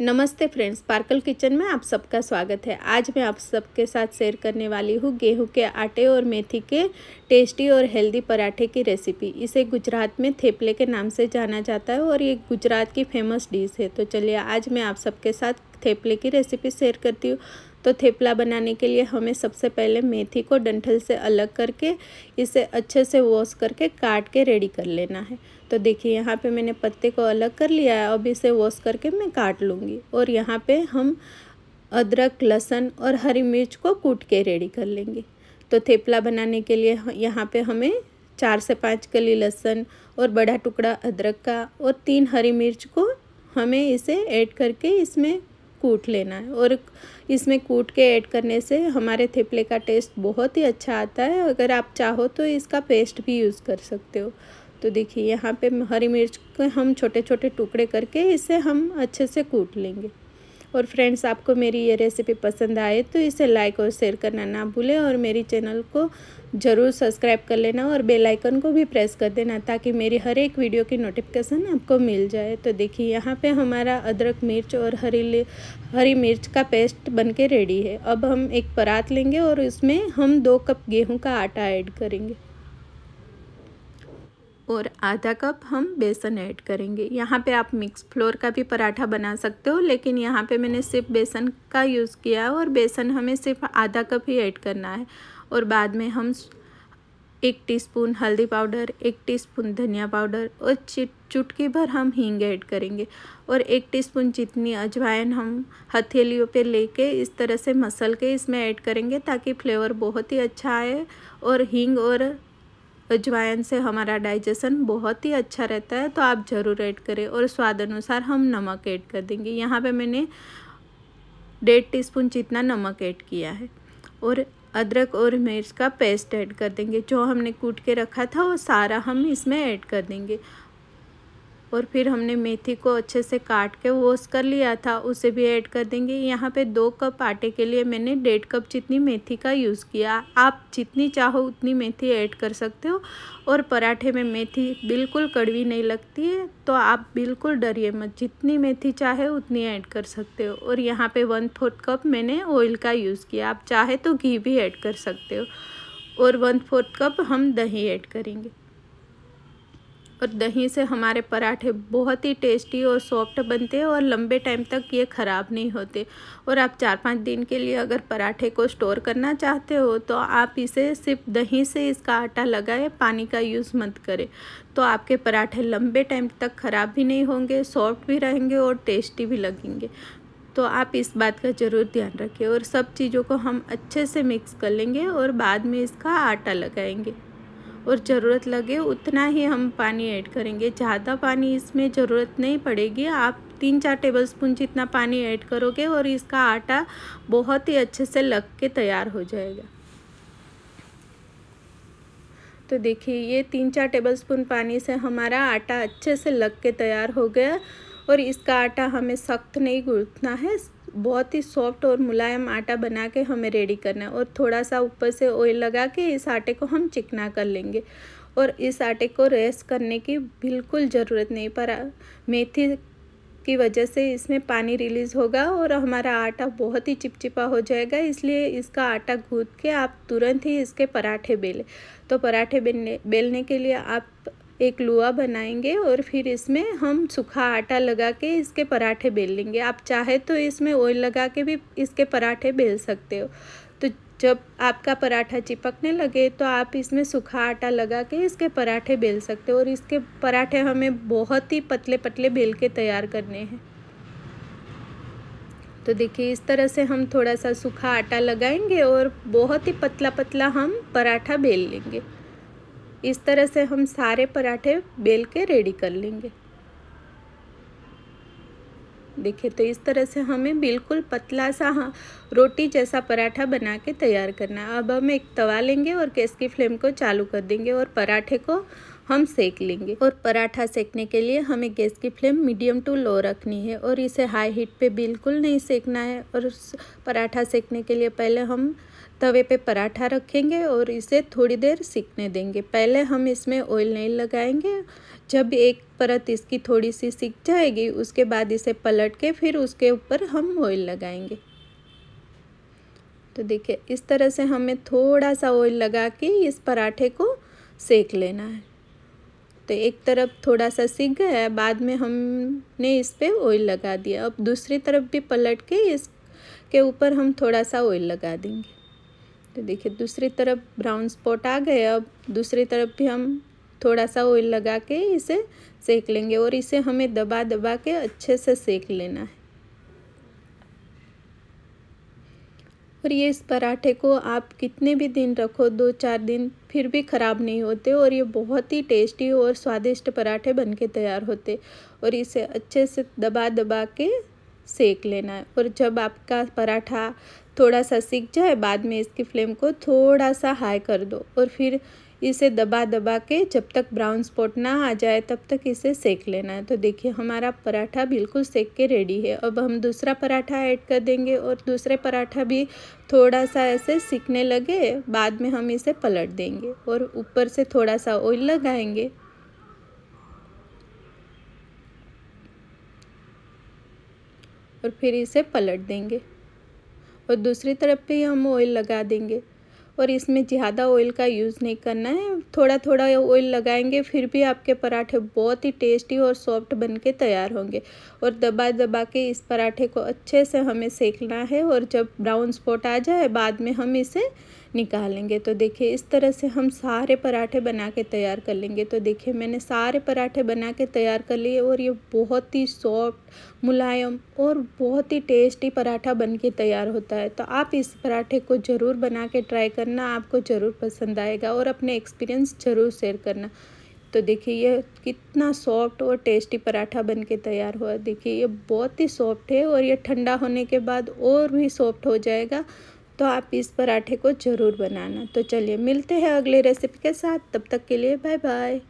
नमस्ते friends sparkle kitchen में आप सबका स्वागत है आज मैं आप सबके साथ शेयर करने वाली हूँ गेहूं के आटे और मेथी के टेस्टी और हेल्दी पराठे की रेसिपी इसे गुजरात में थेपले के नाम से जाना जाता है और ये गुजरात की फेमस डिश है तो चलिए आज मैं आप सबके साथ थेपले की रेसिपी शेयर करती हूँ तो थेपला बनाने के लिए हमें सबसे पहले मेथी को डंठल से अलग करके इसे अच्छे से वॉश करके काट के रेडी कर लेना है तो देखिए यहाँ पे मैंने पत्ते को अलग कर लिया है अब इसे वॉश करके मैं काट लूँगी और यहाँ पे हम अदरक लहसुन और हरी मिर्च को कूट के रेडी कर लेंगे तो थेपला बनाने के लिए यहाँ पर हमें चार से पाँच कली लहसुन और बड़ा टुकड़ा अदरक का और तीन हरी मिर्च को हमें इसे ऐड करके इसमें कूट लेना है और इसमें कूट के ऐड करने से हमारे थेपले का टेस्ट बहुत ही अच्छा आता है अगर आप चाहो तो इसका पेस्ट भी यूज़ कर सकते हो तो देखिए यहाँ पे हरी मिर्च के हम छोटे छोटे टुकड़े करके इसे हम अच्छे से कूट लेंगे और फ्रेंड्स आपको मेरी ये रेसिपी पसंद आए तो इसे लाइक और शेयर करना ना भूलें और मेरी चैनल को ज़रूर सब्सक्राइब कर लेना और बेल आइकन को भी प्रेस कर देना ताकि मेरी हर एक वीडियो की नोटिफिकेशन आपको मिल जाए तो देखिए यहाँ पे हमारा अदरक मिर्च और हरी हरी मिर्च का पेस्ट बन के रेडी है अब हम एक परात लेंगे और इसमें हम दो कप गेहूँ का आटा ऐड करेंगे और आधा कप हम बेसन ऐड करेंगे यहाँ पे आप मिक्स फ्लोर का भी पराठा बना सकते हो लेकिन यहाँ पे मैंने सिर्फ बेसन का यूज़ किया और बेसन हमें सिर्फ आधा कप ही ऐड करना है और बाद में हम एक टीस्पून हल्दी पाउडर एक टीस्पून धनिया पाउडर और चुटकी भर हम हींग ऐड करेंगे और एक टीस्पून जितनी अजवाइन हम हथेलियों पे लेके इस तरह से मसल के इसमें ऐड करेंगे ताकि फ्लेवर बहुत ही अच्छा आए और हींग और अजवाइन तो से हमारा डाइजेशन बहुत ही अच्छा रहता है तो आप ज़रूर ऐड करें और स्वाद अनुसार हम नमक ऐड कर देंगे यहाँ पे मैंने डेढ़ टीस्पून जितना नमक ऐड किया है और अदरक और मिर्च का पेस्ट ऐड कर देंगे जो हमने कूट के रखा था वो सारा हम इसमें ऐड कर देंगे और फिर हमने मेथी को अच्छे से काट के वॉश कर लिया था उसे भी ऐड कर देंगे यहाँ पे दो कप आटे के लिए मैंने डेढ़ कप जितनी मेथी का यूज़ किया आप जितनी चाहो उतनी मेथी ऐड कर सकते हो और पराठे में मेथी बिल्कुल कड़वी नहीं लगती है तो आप बिल्कुल डरिए मत जितनी मेथी चाहे उतनी ऐड कर सकते हो और यहाँ पर वन फोर्थ कप मैंने ऑयल का यूज़ किया आप चाहे तो घी भी ऐड कर सकते हो और वन फोर्थ कप हम दही ऐड करेंगे और दही से हमारे पराठे बहुत ही टेस्टी और सॉफ्ट बनते हैं और लंबे टाइम तक ये ख़राब नहीं होते और आप चार पाँच दिन के लिए अगर पराठे को स्टोर करना चाहते हो तो आप इसे सिर्फ दही से इसका आटा लगाए पानी का यूज़ मत करें तो आपके पराठे लंबे टाइम तक ख़राब भी नहीं होंगे सॉफ्ट भी रहेंगे और टेस्टी भी लगेंगे तो आप इस बात का ज़रूर ध्यान रखें और सब चीज़ों को हम अच्छे से मिक्स कर लेंगे और बाद में इसका आटा लगाएंगे और ज़रूरत लगे उतना ही हम पानी ऐड करेंगे ज़्यादा पानी इसमें ज़रूरत नहीं पड़ेगी आप तीन चार टेबलस्पून जितना पानी ऐड करोगे और इसका आटा बहुत ही अच्छे से लग के तैयार हो जाएगा तो देखिए ये तीन चार टेबलस्पून पानी से हमारा आटा अच्छे से लग के तैयार हो गया और इसका आटा हमें सख्त नहीं गूंथना है बहुत ही सॉफ्ट और मुलायम आटा बना के हमें रेडी करना है और थोड़ा सा ऊपर से ऑयल लगा के इस आटे को हम चिकना कर लेंगे और इस आटे को रेस्ट करने की बिल्कुल ज़रूरत नहीं पर मेथी की वजह से इसमें पानी रिलीज़ होगा और हमारा आटा बहुत ही चिपचिपा हो जाएगा इसलिए इसका आटा गूँथ के आप तुरंत ही इसके पराठे बेलें तो पराठे बेलने बेलने के लिए आप एक लुआ बनाएंगे और फिर इसमें हम सूखा आटा लगा के इसके पराठे बेल लेंगे आप चाहे तो इसमें ऑयल लगा के भी इसके पराठे बेल सकते हो तो जब आपका पराठा चिपकने लगे तो आप इसमें सूखा आटा लगा के इसके पराठे बेल सकते हो और इसके पराठे हमें बहुत ही पतले पतले बेल के तैयार करने हैं तो देखिए इस तरह से हम थोड़ा सा सूखा आटा लगाएंगे और बहुत ही पतला पतला हम पराठा बेल लेंगे इस तरह से हम सारे पराठे बेल के रेडी कर लेंगे देखिए तो इस तरह से हमें बिल्कुल पतला सा हाँ रोटी जैसा पराठा बना के तैयार करना है अब हम एक तवा लेंगे और गैस की फ्लेम को चालू कर देंगे और पराठे को हम सेक लेंगे और पराठा सेकने के लिए हमें गैस की फ्लेम मीडियम टू लो रखनी है और इसे हाई हीट पे बिल्कुल नहीं सेकना है और पराठा सेकने के लिए पहले हम तवे पे पराठा रखेंगे और इसे थोड़ी देर सीखने देंगे पहले हम इसमें ऑयल नहीं लगाएंगे जब एक परत इसकी थोड़ी सी सीख जाएगी उसके बाद इसे पलट के फिर उसके ऊपर हम ऑयल लगाएंगे तो देखिए इस तरह से हमें थोड़ा सा ऑयल लगा के इस पराठे को सेक लेना है तो एक तरफ थोड़ा सा सीख गया बाद में हमने इस पर ऑयल लगा दिया अब दूसरी तरफ भी पलट के इस के ऊपर हम थोड़ा सा ऑयल लगा देंगे तो देखिए दूसरी तरफ ब्राउन स्पॉट आ गए अब दूसरी तरफ भी हम थोड़ा सा ऑयल लगा के इसे सेक लेंगे और इसे हमें दबा दबा के अच्छे से सेक लेना है पर ये इस पराठे को आप कितने भी दिन रखो दो चार दिन फिर भी ख़राब नहीं होते और ये बहुत ही टेस्टी और स्वादिष्ट पराठे बनके तैयार होते और इसे अच्छे से दबा दबा के सेक लेना है और जब आपका पराठा थोड़ा सा सीख जाए बाद में इसकी फ्लेम को थोड़ा सा हाई कर दो और फिर इसे दबा दबा के जब तक ब्राउन स्पॉट ना आ जाए तब तक इसे सेक लेना है तो देखिए हमारा पराठा बिल्कुल सेक के रेडी है अब हम दूसरा पराठा ऐड कर देंगे और दूसरे पराठा भी थोड़ा सा ऐसे सीखने लगे बाद में हम इसे पलट देंगे और ऊपर से थोड़ा सा ऑयल लगाएंगे और फिर इसे पलट देंगे और दूसरी तरफ भी हम ऑयल लगा देंगे और इसमें ज़्यादा ऑयल का यूज़ नहीं करना है थोड़ा थोड़ा ऑयल लगाएंगे फिर भी आपके पराठे बहुत ही टेस्टी और सॉफ्ट बन के तैयार होंगे और दबा दबा के इस पराठे को अच्छे से हमें सेकना है और जब ब्राउन स्पॉट आ जाए बाद में हम इसे निकालेंगे तो देखिए इस तरह से हम सारे पराठे बना के तैयार कर लेंगे तो देखिए मैंने सारे पराठे बना के तैयार कर लिए और ये बहुत ही सॉफ्ट मुलायम और बहुत ही टेस्टी पराठा बन के तैयार होता है तो आप इस पराठे को ज़रूर बना के ट्राई करना आपको ज़रूर पसंद आएगा और अपने एक्सपीरियंस ज़रूर शेयर करना तो देखिए ये कितना सॉफ्ट और टेस्टी पराठा बन के तैयार हुआ देखिए ये बहुत ही सॉफ्ट है और ये ठंडा होने के बाद और भी सॉफ्ट हो जाएगा तो आप इस पराठे को ज़रूर बनाना तो चलिए मिलते हैं अगले रेसिपी के साथ तब तक के लिए बाय बाय